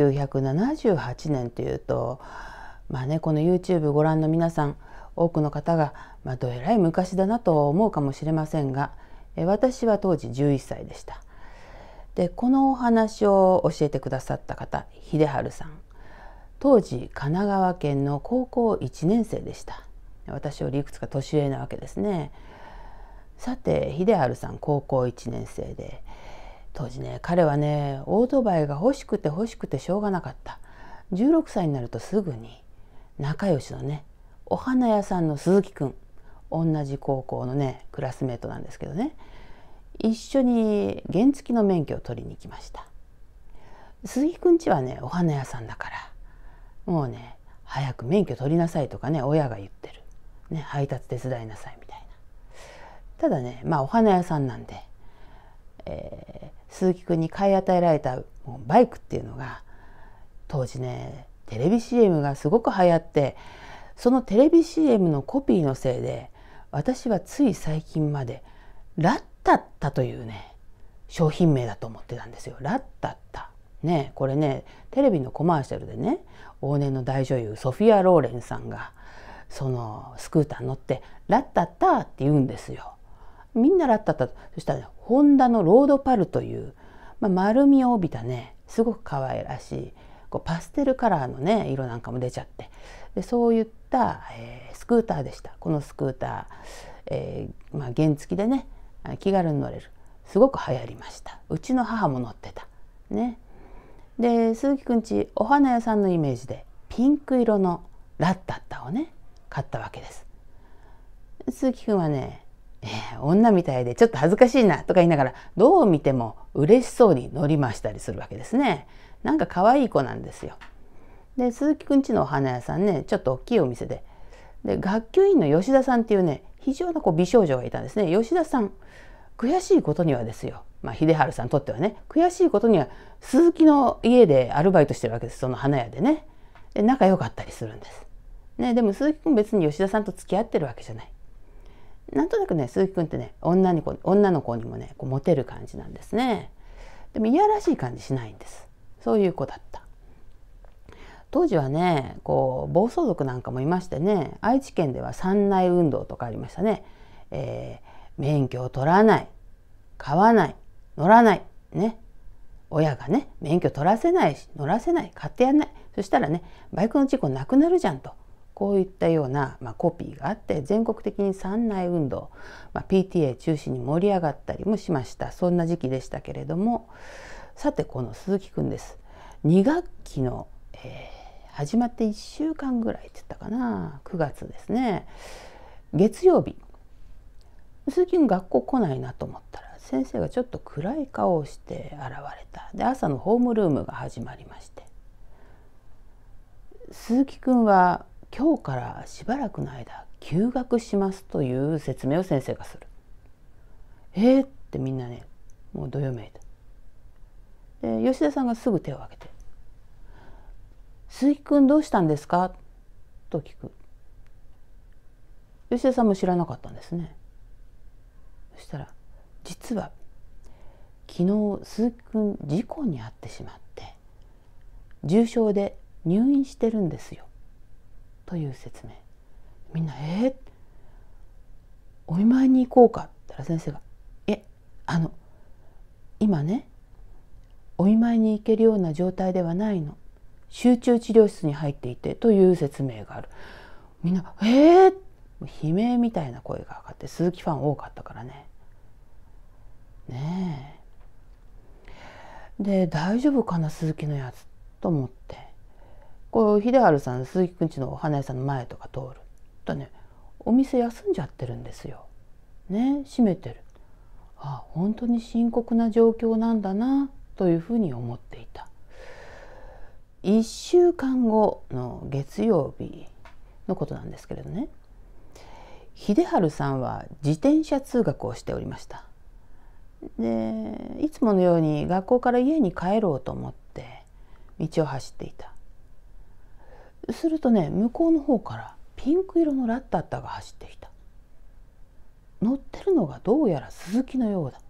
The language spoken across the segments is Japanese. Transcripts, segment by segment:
1978年というとまあねこの YouTube ご覧の皆さん多くの方が、まあ、どえらい昔だなと思うかもしれませんが私は当時11歳でした。でこのお話を教えてくださった方秀治さん当時神奈川県の高校1年生でした私よりいくつか年上なわけですねさて秀治さん高校1年生で、当時ね彼はねオートバイが欲しくて欲しくてしょうがなかった16歳になるとすぐに仲良しのねお花屋さんの鈴木くん同じ高校のねクラスメートなんですけどね一緒に原付きの免許を取りに行きました鈴木くんちはねお花屋さんだからもうね早く免許取りなさいとかね親が言ってる、ね、配達手伝いなさいみたいなただねまあお花屋さんなんでえー、鈴木くんに買い与えられたバイクっていうのが当時ねテレビ CM がすごく流行ってそのテレビ CM のコピーのせいで私はつい最近までラッタッタというね商品名だと思ってたんですよ。ラッタッタ。ねこれねテレビのコマーシャルでね往年の大女優ソフィア・ローレンさんがそのスクーターに乗って「ラッタッタ」って言うんですよ。みんなラッタッタそしたら、ね、ホンダのロードパルという、まあ、丸みを帯びたねすごく可愛らしいこうパステルカラーのね色なんかも出ちゃってでそういった、えー、スクーターでしたこのスクーター、えー、まあ、原付でね気軽に乗れるすごく流行りましたうちの母も乗ってたねで鈴木くんちお花屋さんのイメージでピンク色のラッタッタをね買ったわけです鈴木くんはねえー、女みたいでちょっと恥ずかしいなとか言いながらどう見ても嬉しそうに乗りましたりするわけですね。なんか可愛い子なんですよ。で鈴木くんちのお花屋さんねちょっと大きいお店でで学級委員の吉田さんっていうね非常なこう美少女がいたんですね。吉田さん悔しいことにはですよ、まあ、秀治さんにとってはね悔しいことには鈴木の家でアルバイトしてるわけですその花屋でねで仲良かったりするんです、ね、でも鈴木君別に吉田さんと付き合ってるわけじゃないなんとなくね鈴木くんってね女の子女の子にもねこうモテる感じなんですねでもいやらしい感じしないんですそういう子だった当時はねこう暴走族なんかもいましてね愛知県では三内運動とかありましたね、えー、免許を取らない買わない乗らないね親がね免許取らせないし乗らせない買ってやんないそしたらねバイクの事故なくなるじゃんとこういったような、まあ、コピーがあって全国的に三内運動、まあ、PTA 中心に盛り上がったりもしましたそんな時期でしたけれどもさてこの鈴木くんです。2学期の、えー、始まって1週間ぐらいって言ったかな9月ですね月曜日鈴木くん学校来ないなと思ったら先生がちょっと暗い顔をして現れたで朝のホームルームが始まりまして鈴木くんは今日からしばらくの間休学しますという説明を先生がする。えー、ってみんなねもうどよめいた。で吉田さんがすぐ手を挙げて「鈴木くんどうしたんですか?」と聞く。吉田さんも知らなかったんですね。そしたら実は昨日鈴木くん事故に遭ってしまって重症で入院してるんですよ。という説明みんな「えー、お見舞いに行こうか」ったら先生が「えあの今ねお見舞いに行けるような状態ではないの集中治療室に入っていて」という説明があるみんな「えー!」悲鳴みたいな声が上がって鈴木ファン多かったからね。ねえ。で大丈夫かな鈴木のやつと思って。こう秀治さん鈴木くんちのお花屋さんの前とか通るとねお店休んじゃってるんですよ。ね閉めてる。あ本当に深刻な状況なんだなというふうに思っていた。1週間後の月曜日のことなんですけれどね秀治さんは自転車通学をしておりましたでいつものように学校から家に帰ろうと思って道を走っていたするとね向こうの方からピンク色のラッタッタが走ってきた乗ってるのがどうやら鈴木のようだ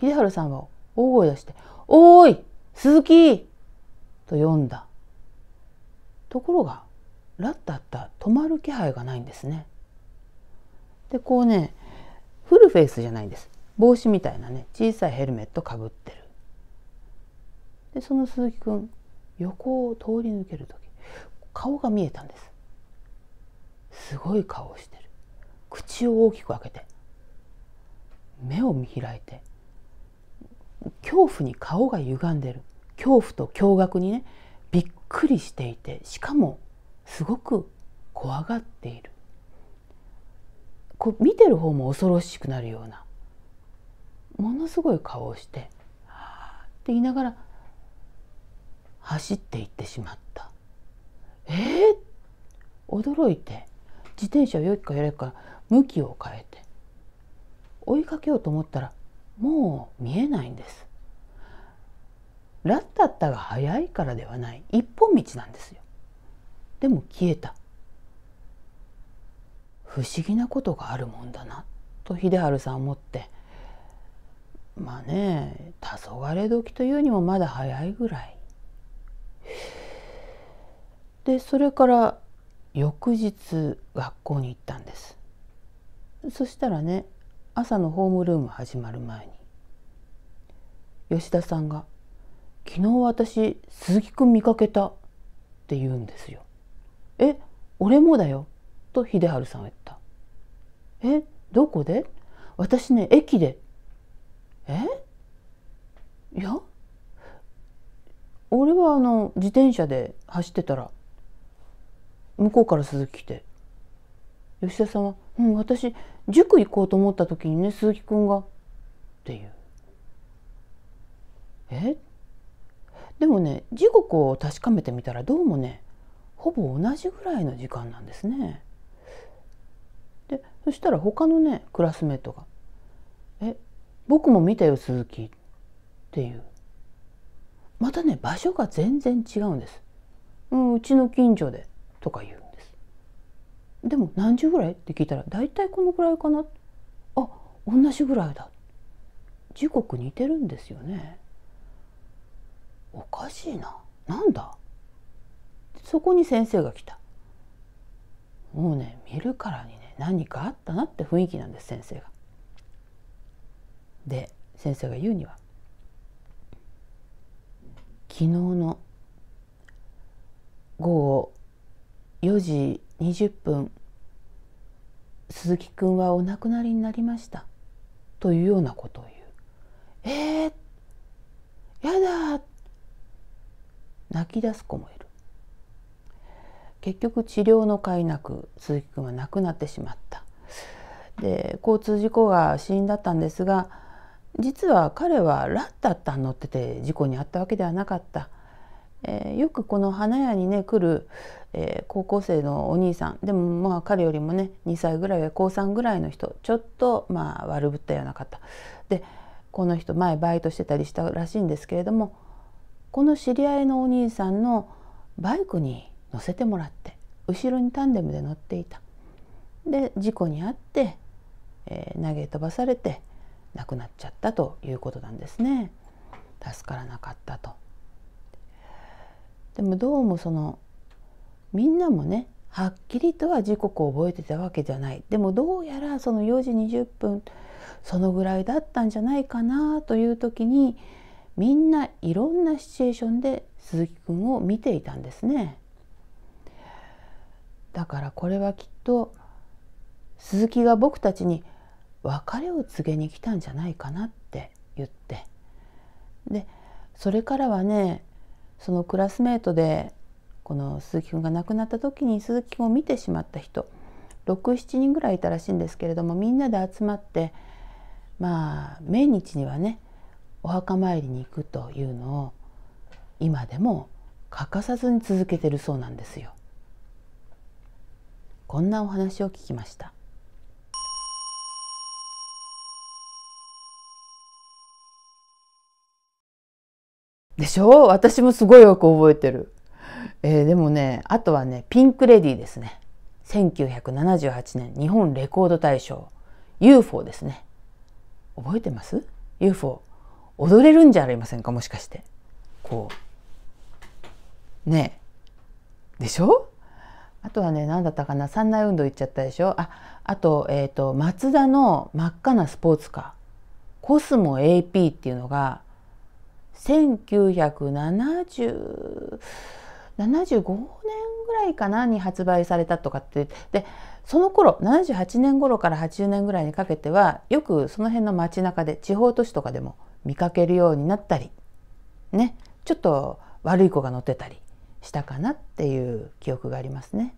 秀治さんは大声出して「おーい鈴木!」と呼んだところがラッタッタ止まる気配がないんですねでこうねフルフェイスじゃないんです帽子みたいなね小さいヘルメットかぶってるでその鈴木くん横を通り抜ける時顔が見えたんですすごい顔をしてる口を大きく開けて目を見開いて恐怖に顔が歪んでる恐怖と驚愕にねびっくりしていてしかもすごく怖がっているこう見てる方も恐ろしくなるようなものすごい顔をしてあ」って言いながら走っていってしまったえー、驚いて自転車をよいかよれか向きを変えて追いかけようと思ったらもう見えないんですラッタッタが早いからではない一本道なんですよでも消えた不思議なことがあるもんだなと秀治さん思ってまあね黄昏時というにもまだ早いぐらいでそれから翌日学校に行ったんですそしたらね朝のホームルーム始まる前に吉田さんが「昨日私鈴木くん見かけた」って言うんですよ。え俺もだよ」と秀治さんは言った「えどこで私ね駅で」え「えいや俺はあの自転車で走ってたら向こうから鈴木来て吉田さんは「うん私塾行こうと思った時にね鈴木くんが」っていう。えでもね時刻を確かめてみたらどうもねほぼ同じぐらいの時間なんですね。でそしたら他のねクラスメートが「え僕も見たよ鈴木」っていうまたね場所が全然違うんです。うん、うちの近所でとか言うんですでも何時ぐらいって聞いたら大体このぐらいかなあ同じぐらいだ時刻似てるんですよねおかしいななんだそこに先生が来たもうね見るからにね何かあったなって雰囲気なんです先生が。で先生が言うには昨日の午後4時20分鈴木くんはお亡くなりになりましたというようなことを言う。えー、やだ泣き出す子もいる。結局治療の甲斐なく鈴木くんは亡くなってしまった。で交通事故が死因だったんですが実は彼はラッタッタ乗ってて事故に遭ったわけではなかった。えー、よくこの花屋にね来る、えー、高校生のお兄さんでもまあ彼よりもね2歳ぐらいは高3ぐらいの人ちょっとまあ悪ぶったような方でこの人前バイトしてたりしたらしいんですけれどもこの知り合いのお兄さんのバイクに乗せてもらって後ろにタンデムで乗っていた。で事故に遭って、えー、投げ飛ばされて亡くなっちゃったということなんですね。助からなかったとでもどうもそのみんなもねはっきりとは時刻を覚えてたわけじゃないでもどうやらその4時20分そのぐらいだったんじゃないかなという時にみんないろんなシチュエーションで鈴木くんを見ていたんですね。だからこれはきっと鈴木が僕たちに別れを告げに来たんじゃないかなって言ってでそれからはねそのクラスメートでこの鈴木くんが亡くなった時に鈴木くんを見てしまった人67人ぐらいいたらしいんですけれどもみんなで集まってまあ命日にはねお墓参りに行くというのを今でも欠かさずに続けてるそうなんですよ。こんなお話を聞きました。でしょ私もすごいよく覚えてる。えー、でもね、あとはね、ピンクレディーですね。1978年日本レコード大賞 UFO ですね。覚えてます ?UFO。踊れるんじゃありませんかもしかして。こう。ねでしょあとはね、何だったかな三内運動行っちゃったでしょあ、あと、えっ、ー、と、マツダの真っ赤なスポーツカー。コスモ AP っていうのが、1970 75年ぐらいかなに発売されたとかってでその頃78年頃から80年ぐらいにかけてはよくその辺の街中で地方都市とかでも見かけるようになったりねちょっと悪い子が乗ってたりしたかなっていう記憶がありますね。